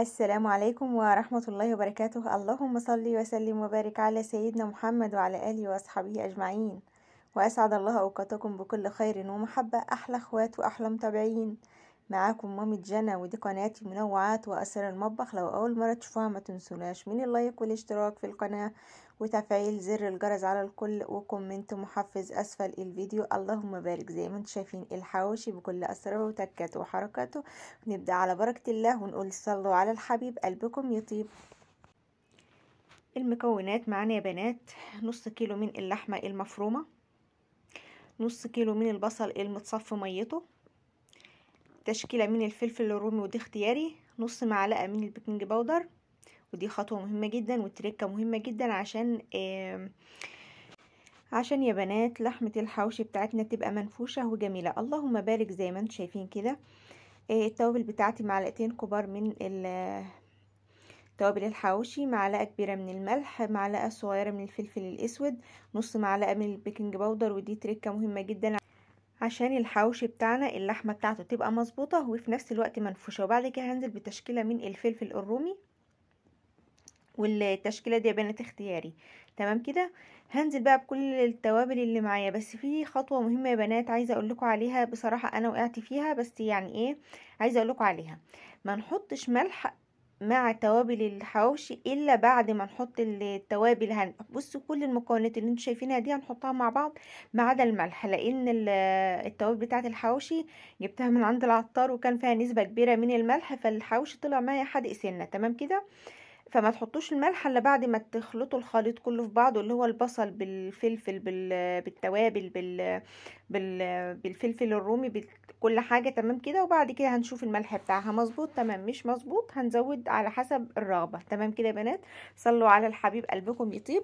السلام عليكم ورحمة الله وبركاته اللهم صل وسلم وبارك على سيدنا محمد وعلى آله وأصحابه أجمعين وأسعد الله أوقاتكم بكل خير ومحبة أحلى أخوات وأحلى متابعين معاكم مامي جنى ودي قناتي منوعات واسر المطبخ لو اول مره تشوفوها ما تنسوناش من اللايك والاشتراك في القناه وتفعيل زر الجرس على الكل وكومنت محفز اسفل الفيديو اللهم بارك زي ما انتم شايفين الحواوشي بكل اسراره وتكاته وحركاته نبدا على بركه الله ونقول صلوا على الحبيب قلبكم يطيب المكونات معانا يا بنات نص كيلو من اللحمه المفرومه نص كيلو من البصل المتصفي ميته تشكيلة من الفلفل الرومي ودي اختياري نص معلقة من البيكنج باودر ودي خطوة مهمة جدا وتركة مهمة جدا عشان آه عشان يا بنات لحمة الحوشي بتاعتنا تبقى منفوشة وجميلة اللهم بارك زي ما انتم شايفين كده آه التوابل بتاعتي معلقتين كبار من توابل الحوشي معلقة كبيرة من الملح معلقة صغيرة من الفلفل الأسود نص معلقة من البيكنج باودر ودي تركة مهمة جدا عشان الحوش بتاعنا اللحمة بتاعته تبقى مظبوطة وفي نفس الوقت منفوشة وبعد كده هنزل بتشكيلة من الفلفل الرومي والتشكيلة دي بنت اختياري تمام كده هنزل بقى بكل التوابل اللي معايا بس في خطوة مهمة يا بنات عايزة اقول لكم عليها بصراحة انا وقعت فيها بس يعني ايه عايزة اقول لكم عليها ما نحطش ملح مع توابل الحواوشي الا بعد ما نحط التوابل هن بصوا كل المكونات اللي انتم شايفينها دي هنحطها مع بعض ما عدا الملح لان التوابل بتاعه الحواوشي جبتها من عند العطار وكان فيها نسبه كبيره من الملح فالحواوشي طلع معايا حادق سنه تمام كده فما تحطوش الملح الا بعد ما تخلطوا الخليط كله في بعضه اللي هو البصل بالفلفل بالتوابل بال... بال... بالفلفل الرومي بكل حاجه تمام كده وبعد كده هنشوف الملح بتاعها مظبوط تمام مش مظبوط هنزود على حسب الرغبه تمام كده يا بنات صلوا على الحبيب قلبكم يطيب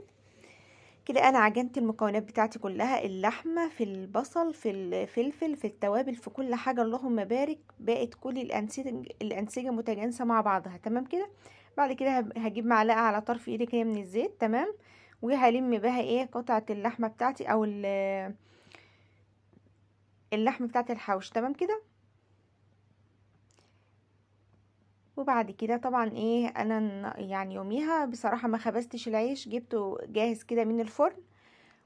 كده انا عجنت المكونات بتاعتي كلها اللحمه في البصل في الفلفل في التوابل في كل حاجه اللهم بارك بقت كل الانسجه الانسجه متجانسه مع بعضها تمام كده بعد كده هجيب معلقه على طرف ايدي كده من الزيت تمام وهلم بها ايه قطعه اللحمه بتاعتي او اللحمه بتاعت الحوش تمام كده وبعد كده طبعا ايه انا يعني يوميها بصراحه ما خبستش العيش جبته جاهز كده من الفرن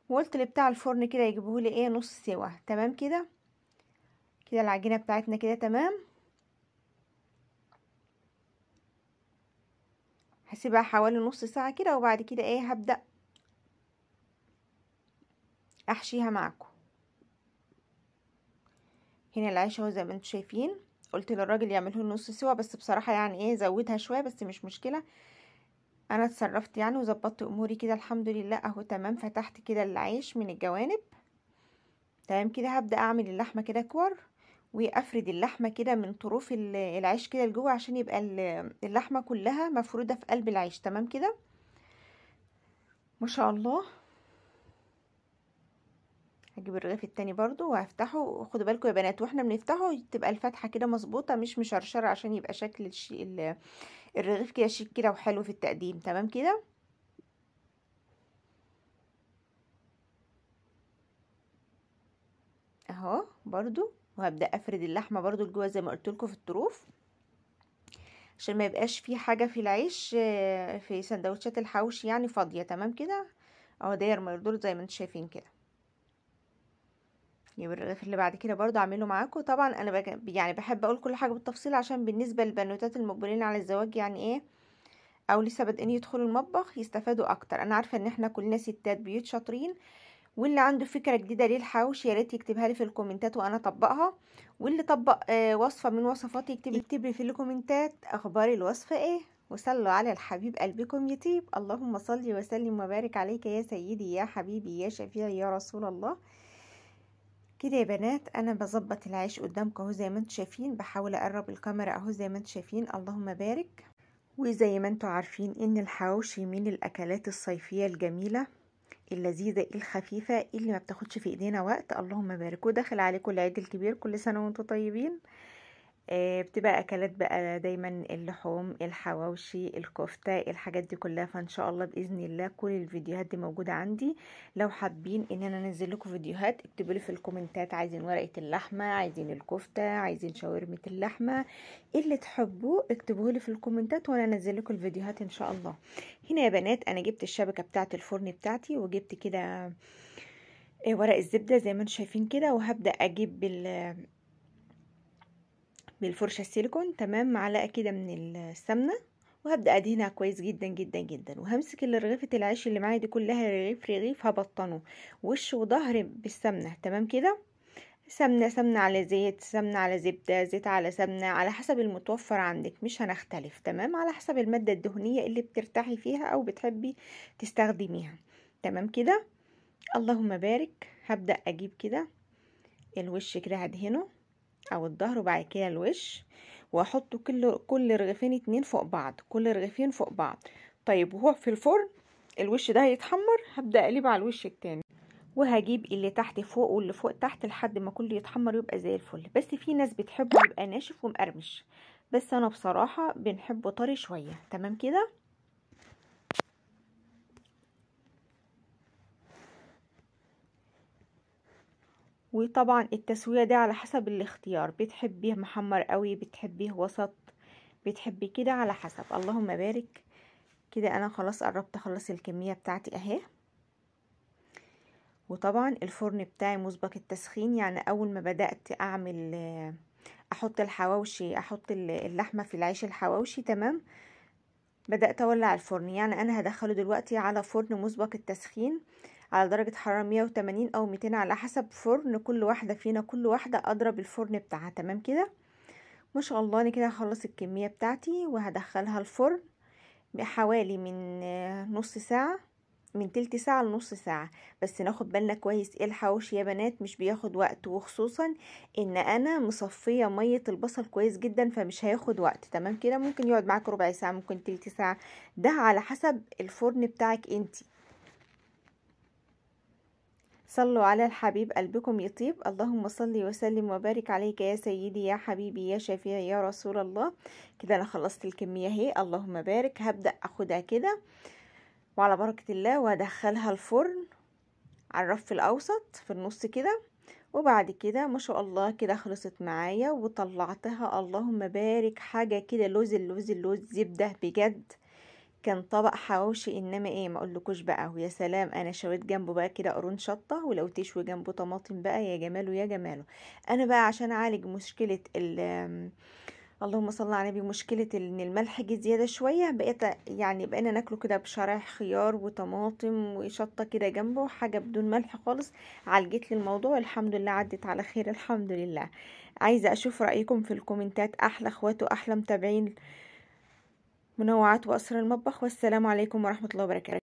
وقلت لبتاع الفرن كده يجيبه لي ايه نص سوا تمام كده كده العجينه بتاعتنا كده تمام هسيبها حوالي نص ساعة كده وبعد كده ايه هبدأ احشيها معاكم هنا العيش اهو زي ما انتم شايفين قلت للراجل يعمله نص سوا بس بصراحة يعني ايه زودها شوية بس مش مشكلة انا اتصرفت يعني وظبطت اموري كده الحمد لله اهو تمام فتحت كده العيش من الجوانب تمام كده هبدأ اعمل اللحمة كده كور وافرد اللحمه كده من طروف العيش كده لجوه عشان يبقى اللحمه كلها مفروده في قلب العيش تمام كده ما شاء الله هجيب الرغيف التاني برضو وهفتحه خدوا بالكم يا بنات واحنا بنفتحه تبقى الفتحه كده مظبوطه مش مشرشره عشان يبقى شكل الرغيف كده شيك كده وحلو في التقديم تمام كده اهو برضو وهبدأ أفرد اللحمة برضو لجوه زي ما قلت لكم في الطروف عشان ما يبقاش في حاجة في العيش آه، في سندوتشات الحوش يعني فاضية تمام كده اهو داير مردور زي ما انتم شايفين كده الرغيف اللي بعد كده برضو اعمله معاكم طبعا انا يعني بحب اقول كل حاجه بالتفصيل عشان بالنسبه للبنوتات المقبلين على الزواج يعني ايه او لسه بادئين يدخلوا المطبخ يستفادوا اكتر انا عارفه ان احنا كلنا ستات بيوت شاطرين واللي عنده فكره جديده للحوش يا ريت يكتبها لي في الكومنتات وانا اطبقها واللي طبق آه، وصفه من وصفاتي يكتب يكتب لي في الكومنتات اخبار الوصفه ايه وصلوا على الحبيب قلبكم يطيب اللهم صل وسلم وبارك عليك يا سيدي يا حبيبي يا شفيعي يا رسول الله كده يا بنات انا بظبط العيش قدامكم اهو زي ما انتم شايفين بحاول اقرب الكاميرا اهو زي ما انتم شايفين اللهم بارك وزي ما انتم عارفين ان الحواوشي من الاكلات الصيفيه الجميله اللذيذة الخفيفة اللي ما بتاخدش في ايدينا وقت اللهم بارك وداخل عليكم العيد الكبير كل سنة وانتم طيبين آه، بتبقى اكلات بقى دايما اللحوم الحواوشي الكفته الحاجات دي كلها فان شاء الله باذن الله كل الفيديوهات دي موجوده عندي لو حابين ان انا انزل لكم فيديوهات اكتبوا لي في الكومنتات عايزين ورقه اللحمه عايزين الكفته عايزين شاورمه اللحمه اللي تحبوه اكتبوه لي في الكومنتات وانا انزل لكم الفيديوهات ان شاء الله هنا يا بنات انا جبت الشبكه بتاعه الفرن بتاعتي وجبت كده آه، ورق الزبده زي ما انتم شايفين كده وهبدا اجيب بالفرشة السيليكون تمام معلقة كده من السمنة وهبدأ أدهنها كويس جدا جدا جدا وهمسك اللي رغيفة العيش اللي معايا دي كلها رغيف رغيف هبطنه وش وظهر بالسمنة تمام كده سمنة سمنة على زيت سمنة على زبدة زيت على سمنة على حسب المتوفر عندك مش هنختلف تمام على حسب المادة الدهنية اللي بترتاحي فيها أو بتحبي تستخدميها تمام كده اللهم بارك هبدأ أجيب كده الوش كده هدهنه او الظهر وبعد كده الوش واحط كل كل رغيفين اتنين فوق بعض كل رغيفين فوق بعض طيب وهو في الفرن الوش ده هيتحمر هبدا اقلب على الوش التاني وهجيب اللي تحت فوق واللي فوق تحت لحد ما كله يتحمر يبقى زي الفل بس في ناس بتحبه يبقى ناشف ومقرمش بس انا بصراحه بنحبه طري شويه تمام كده وطبعا التسوية ده على حسب الاختيار بتحبيه محمر قوي بتحبيه وسط بتحبي كده على حسب اللهم بارك كده انا خلاص قربت اخلص الكمية بتاعتي اهي وطبعا الفرن بتاعي مسبق التسخين يعني اول ما بدأت اعمل احط الحواوشي احط اللحمة في العيش الحواوشي تمام بدأت اولع الفرن يعني انا هدخله دلوقتي على فرن مسبق التسخين على درجة حرارة 180 أو 200 على حسب فرن كل واحدة فينا كل واحدة أضرب الفرن بتاعها تمام كده ما شاء الله أنا كده هخلص الكمية بتاعتي وهدخلها الفرن بحوالي من نص ساعة من تلت ساعة لنص ساعة بس ناخد بالنا كويس ايه الحوش يا بنات مش بياخد وقت وخصوصا ان انا مصفية مية البصل كويس جدا فمش هياخد وقت تمام كده ممكن يقعد معاك ربع ساعة ممكن تلت ساعة ده على حسب الفرن بتاعك انتي صلوا على الحبيب قلبكم يطيب اللهم صل وسلم وبارك عليك يا سيدي يا حبيبي يا شفيعي يا رسول الله كده انا خلصت الكميه اهي اللهم بارك هبدا اخدها كده وعلى بركه الله وادخلها الفرن على الرف الاوسط في النص كده وبعد كده ما شاء الله كده خلصت معايا وطلعتها اللهم بارك حاجه كده لوز اللوز اللوز زبده بجد كان طبق حواوشي انما ايه ما اقولكوش بقى ويا سلام انا شويت جنبه بقى كده قرون شطه ولو تشوي جنبه طماطم بقى يا جماله يا جماله انا بقى عشان اعالج مشكله ال اللهم صل على النبي مشكله ان الملح جه زياده شويه بقيت يعني بقينا ناكله كده بشرايح خيار وطماطم وشطه كده جنبه حاجه بدون ملح خالص عالجت لي الموضوع الحمد لله عدت على خير الحمد لله عايزه اشوف رايكم في الكومنتات احلى اخوات واحلى متابعين منوعات وأسر المطبخ والسلام عليكم ورحمة الله وبركاته